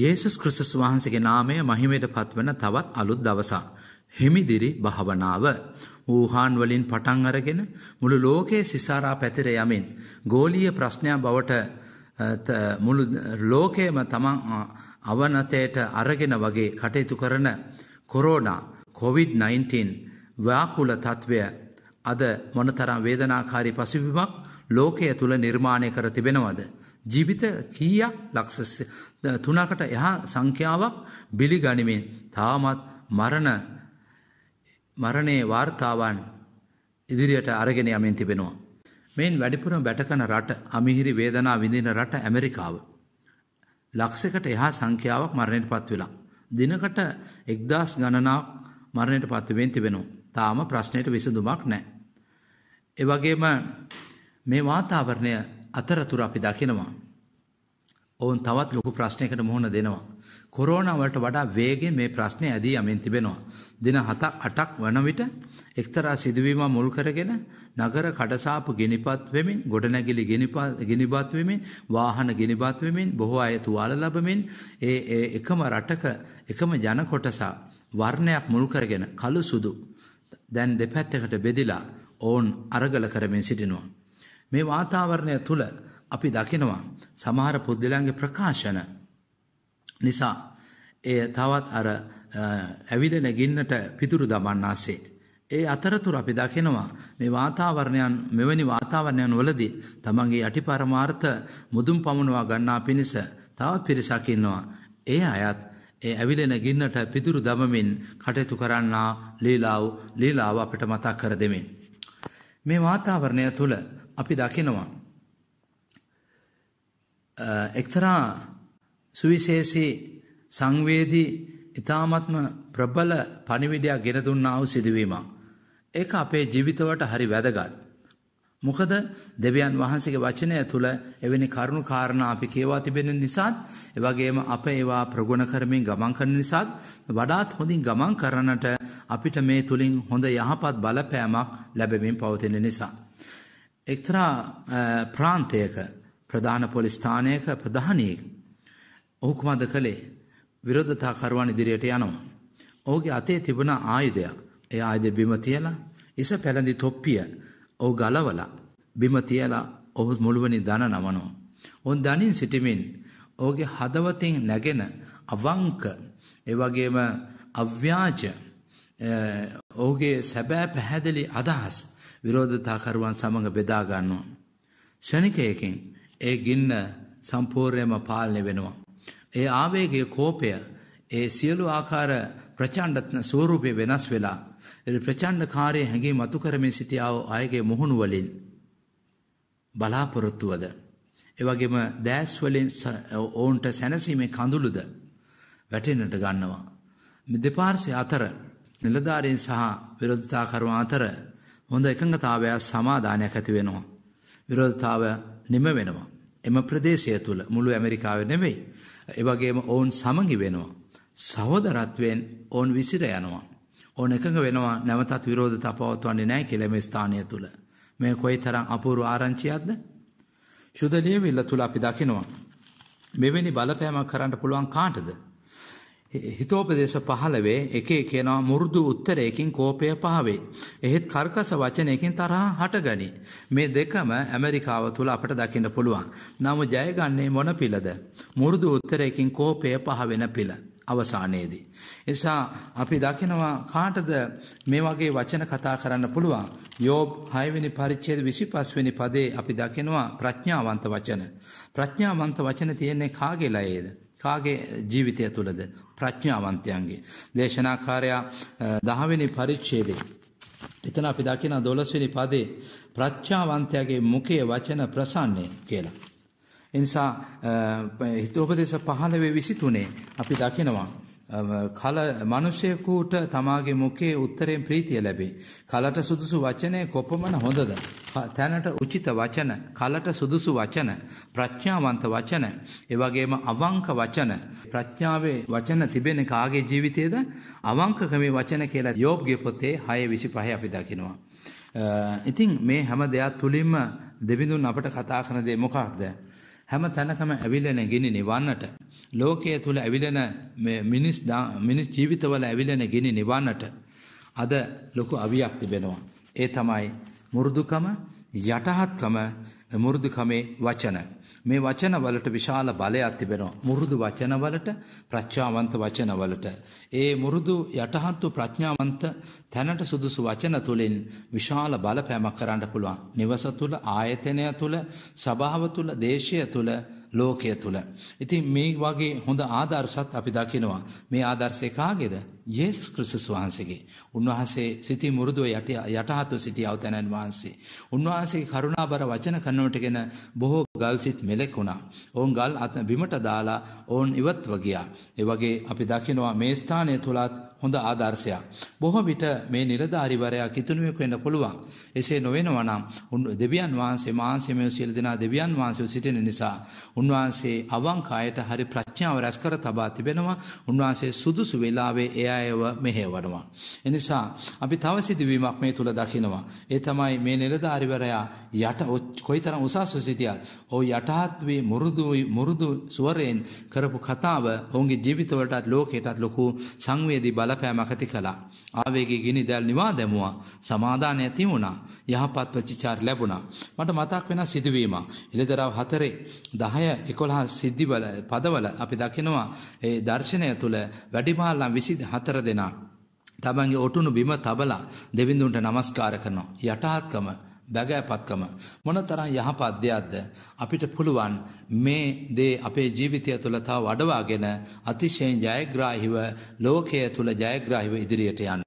යේසුස් ක්‍රිස්තුස් වහන්සේගේ නාමය මහිමයට පත්වන තවත් අලුත් දවසක්. හිමිදිරි භාවනාව වූහාන් වලින් පටන් අරගෙන මුළු ලෝකයේ සිසාරා පැතිර යමින් ගෝලීය ප්‍රශ්නයක් බවට මුළු ලෝකයේම තමන් අවනතයට අරගෙන වගේ කටයුතු කරන කොරෝනා කොවිඩ්-19 ව්‍යාකූල තත්ත්වය අද මොනතරම් වේදනාකාරී පසුබිමක් ලෝකය තුළ නිර්මාණය කර තිබෙනවද. ජීවිත කීයක් ලක්ෂ තුනකට එහා සංඛ්‍යාවක් බිලි ගනිමින් තාමත් මරණ මරණයේ වාර්තාවන් ඉදිරියට අරගෙන යමින් තිබෙනවා. මෙන් වැඩිපුරම බැටකන රට අමිහිරි වේදනා විඳින රට ඇමරිකාව. ලක්ෂකට එහා සංඛ්‍යාවක් මරණයට පත්වෙලා. දිනකට එක්දස් ගණනාවක් මරණයට පත්වවෙන් තිබෙනවා. තාම ප්‍රශ්නයට විසඳුමක් නෑ. එවගේම මේ වාතාවරණය අතරතුර අපි දකිනවා. ඔවුන් තවත් ලොකු ප්‍රශ්නයකට මුහුණ දෙනවා. කොරෝණවලට වඩා වේගෙන් මේ ප්‍රශ්නය ඇදී යමෙන් තිබෙනවා. දින හතක් අටක් වන විට එක්තරා සිදුවීම මුල් කරගෙන නගර කඩසාපු ගිනිපත් වෙමින් ගොඩනැගිලි ගිනිපත් වෙමින් වාහන ගිනිපත් වෙමින් බොහෝ අය තුවාල ලබමින් ඒ එකම රටක එකම ජනකොටසා වර්ණයක් මුල් කරගෙන කළු සුදු දැන් දෙපැත්තකට බෙදිලා ඔවුන් අරගල කරමින් සිටිනවා. මේ වාතාවරණය තුළ අපි දකිනවා සමහර පුද්ගලයන්ගේ ප්‍රකාශන නිසා එය තවත් අර ඇවිලෙන ගින්නට පිතුරු දමන්නාසේ. ඒ අතරතුර අපි දකිනවා මේ වාතාවරණයන් මෙවැනි වාතාවරණයන් වලදී තමන්ගේ යටිපරමාර්ථ මුදුම් පමුණවා ගන්නා පිණිස තව පිරිසකින්නවා. ඒ අයත් ඒ ඇවිලෙන ගින්නට පිදුරු දමමින් කටයුතු කරන්නා ලීලාව් ලීලාව අපට මතක් කර දෙමින්. මේ වාතාවරණය තුළ අපි දකිනවා. එක්තරා සුවිශේෂී සංවේදී ඉතාමත්ම ප්‍රබල පනිවිඩයක් ගෙන දුන්නාව සිදුවීම. ඒක අපේ ජීවිතවට හරි වැදගත්. මොකද දෙවියන් වහන්සේගේ වචනය තුළ එවැනි කරුණු කාරණ අපි කියවා තිබෙන නිසාත් එවගේම අප ඒවා ප්‍රගුණ කරමින් ගමන් කරන නිසාත් වඩාත් හොඳින් ගමන් කරනට අපිට මේ තුළින් හොඳ යහපත් බලපෑමක් ලැබෙමින් පවතින නිසා. එක්තරා ප්‍රාන්තයක ප්‍රධාන පොලිස්ථානයක ප්‍රධානයෙක් ඔහුකුමද කළේ විරෝධතා කරුවන් ඉදිරියට යනවා. ඕගේ අතේ තිබුණ ආයුදයක් එය ආයුද බිම තියලා ඉස පැළඳි තොප්පිය ඔහු ගලවලා බිම තියලා ඔහු මුළුවනි දන නමනවා. ඔන් දනින් සිටිමින් ඕගේ හදවතින් නැගෙන අවංක එවගේම අව්‍යාජ ඔහුගේ සැබෑ පැහැදිලි අදහස් විරෝධතාකරුවන් සමඟ බෙදාගන්නවා. ෂණිකයකින් ඒ ගින්න සම්පූර්යම පාලනය වෙනවා. ඒ ආවේගේ කෝපය ඒ සියලු ආකාර ප්‍රචණ්ඩත්න ස්වරූපය වෙනස් වෙලා ප්‍රචණ්ඩ කාරය හැගේ මතු කරමින් සිටියාව අයගේ මුහුණු වලින් බලාපොරොත්තුවද. එවගේම දෑස්වලින් ඔවුන්ට සැනසීමේ කඳුළුද වැටෙනට ගන්නවා. දෙපාර්සය අතර නිලධාරයෙන් සහ විරෝධතාකරවා අතර හොඳ එකඟතාවයක් සමාධානයක් ඇති වෙනවා. විරෝධතාව නිම වෙනවා. එම ප්‍රදේශය තුළ මුළු ඇමරිකාව නෙමෙයි. එවගේම ඔවුන් සමඟි වෙනවා. සහෝදරත්වයෙන් ඔවුන් විසිර යනවා. ඕන එකඟ වෙනවා නැවතත් විරෝධතා පවත්වන්නේ නැහැ කියලා මේ ස්ථානය තුල. මේ කොයිතරම් අපූර්ව ආරංචියක්ද? සුද ලියවිල්ල තුල අපි දකිනවා. මෙවැනි බලපෑමක් කරන්න පුළුවන් කාටද? හිතෝපදේශ 15 එකේ කියනවා මු르දු උත්තරයකින් කෝපය පහවේ. එහෙත් කර්කස වචනයකින් තරහ හටගනි. මේ දෙකම ඇමරිකාව තුල අපට දකින්න පුළුවන්. නමුත් ජයගන්නේ මොන පිළද? මු르දු උත්තරයකින් කෝපය පහ වෙන පිළ. අවසානයේදී. එසා අපි දකිනවා කාටද මේ වගේ වචන කතා කරන්න පුළුවන් යෝබ් හයවෙනි පරිච්චේද විසි පස්වෙනි පදේ අපි දකිනවා ප්‍රඥාවන්ත වචන. ප්‍රඥාවන්ත වචන තියෙන්නේ කාගෙලයේද. කාගේ ජීවිතය තුළද ප්‍රඥාවන්තයන්ගේ. දේශනාකාරයා දහවෙනි පරිච්චේදේ. එතන අපි දකින දොලස්වෙනි පදේ ප්‍රච්ඥාවන්තයාගේ මුකේ වචන ප්‍රසන්නේ කියලා. එනිසා හිතෝපදෙස පහළවේ විසිතුනේ අපි දකිනවා. කල මනුෂ්‍යයකූට තමාගේ මොකේ උත්තරෙන් ප්‍රීතිය ලැබේ. කලට සුදුසු වචනය කොපමන හොඳද. තැනට උචිත වචන කලට සුදුසු වචන ප්‍රඥාවන්ත වචන එවගේම අවංක වචන ප්‍රඥාවේ වචන තිබෙන කාගේ ජීවිතයේද අවංකකමේ වචන කියලා යෝබ්ගේ පොතේ හය විසි පහ අපි දකිනවා. ඉතින් මේ හැම දෙයක් තුළින්ම දෙබිඳුන් අපට කතා කරන දේ මොකක්ද. හැම තැනකම ඇවිලෙන ගෙන නිවන්නට. ලෝකය තුළ ඇවිලෙන මිනිස් ජීවිතවල ඇවිලෙන ගෙන නිවන්නට. අද ලොකු අවියක් තිබෙනවා. ඒ තමයි මුරුදුකම යටහත්කම මුරුදුකමේ වචන. මේ වචනවලට විශාල බලයක් තිබෙනවා. මුරුදු වචනවලට ප්‍රඥාවන්ත වචනවලට. ඒ මුරුදු යටහන්තු ප්‍රඥාවන්ත තැනට සුදුසු වචන තුළින් විශාල බලපෑමක් කරන්න පුළුවන්. නිවස තුළ ආයතනය තුළ සභාව තුළ දේශය තුළ ලෝකය තුළ. ඉතින් මේ වගේ හොඳ ආදර්ශත් අපි දකිනවා. මේ ආදර්ශය කාගේද යේසුස් ක්‍රිස්තුස් වහන්සේගේ උන්වහන්සේ සිති මුරුදුව යට යටහත්ව සිටිය අවතැනන් වහන්සේ. උන්වහන්සේ කරුණාබර වචන කන්නවටගෙන බොහෝ ගල්සිත් මෙලෙක් වුණා. ඔවුන් ගල් අත්න බිමට දාලා ඔවුන් ඉවත්ව ගියා. එවගේ අපි දකිනවා මේ ස්ථානය තුළත් හොඳ ආදර්ශයක්. බොහොම විට මේ නිලධාරිවරයා කිතුනුවෙක් වෙන්න පුළුවන්. එසේ නොවෙනවනම් උන් දෙවියන් වහන්සේ මාන්සේමය සියලු දෙනා දෙවියන් වහන්සේ සිටින නිසා උන්වහන්සේ අවංකායට හරි ප්‍රඥාව රැස් කර තබා තිබෙනවා. උන්වහන්සේ සුදුසු වෙලාවේ එය පర్యాයව මෙහෙවනවා. එනිසා අපි තව සිදුවීමක් මේ තුල දකිනවා. ඒ තමයි මේ නිලධාරිවරයා යට කොයිතරම් උසස්ව සිටියත් ඔහු යටහත්වී මුරුදුයි මුරුදු ස්වරයෙන් කරපු කතාව ඔවුන්ගේ ජීවිතවලටත් ලෝකයටත් ලොකු සංවේදී බලපෑමක් ඇති කළා. ආවේගයේ ගිනිදැල් නිවා දැමුවා. සමාදාන ඇති වුණා. යහපත් ප්‍රතිචාර ලැබුණා. මට මතක් වෙන සිදුවීම. ඉලදරව් හතරේ 10 11 සිද්ධිවල පදවල අපි දකිනවා ඒ දර්ශනය තුළ වැඩිමාල්ලම් 27 හතර දෙනා. තමන්ගේ ඔටුනු බිම තබලා දෙවිඳුන්ට නමස්කාර කරනවා. යටහත්කම බැගෑපත්කම. මොන තරන් යහපත්දයක්ද. අපිට පුළුවන් මේ දේ අපේ ජීවිතය තුළ තා වඩවාගෙන අතිශයෙන් ජයග්‍රාහිව ලෝකය තුළ ජයග්‍රාහිව ඉදිරියට යන්න.